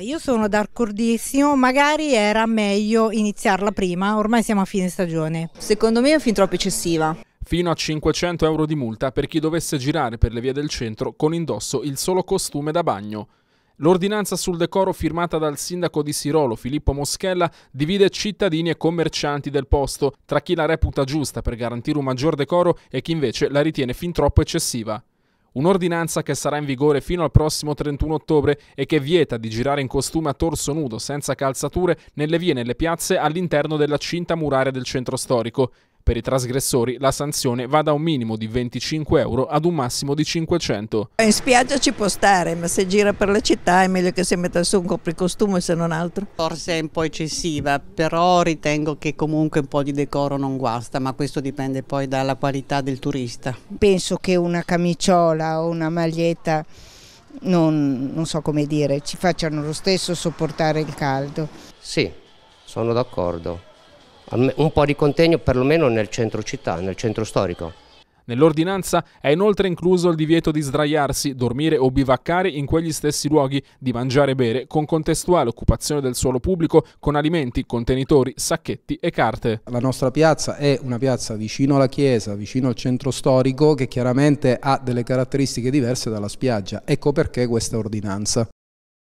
Io sono d'accordissimo, magari era meglio iniziarla prima, ormai siamo a fine stagione. Secondo me è fin troppo eccessiva. Fino a 500 euro di multa per chi dovesse girare per le vie del centro con indosso il solo costume da bagno. L'ordinanza sul decoro firmata dal sindaco di Sirolo, Filippo Moschella, divide cittadini e commercianti del posto, tra chi la reputa giusta per garantire un maggior decoro e chi invece la ritiene fin troppo eccessiva. Un'ordinanza che sarà in vigore fino al prossimo 31 ottobre e che vieta di girare in costume a torso nudo, senza calzature, nelle vie e nelle piazze all'interno della cinta muraria del centro storico per i trasgressori la sanzione va da un minimo di 25 euro ad un massimo di 500. In spiaggia ci può stare, ma se gira per la città è meglio che si metta su un copricostume se non altro. Forse è un po' eccessiva, però ritengo che comunque un po' di decoro non guasta, ma questo dipende poi dalla qualità del turista. Penso che una camiciola o una maglietta non, non, so come dire, ci facciano lo stesso sopportare il caldo. Sì, sono d'accordo un po' di contegno perlomeno nel centro città, nel centro storico. Nell'ordinanza è inoltre incluso il divieto di sdraiarsi, dormire o bivaccare in quegli stessi luoghi, di mangiare e bere, con contestuale occupazione del suolo pubblico, con alimenti, contenitori, sacchetti e carte. La nostra piazza è una piazza vicino alla chiesa, vicino al centro storico, che chiaramente ha delle caratteristiche diverse dalla spiaggia. Ecco perché questa ordinanza.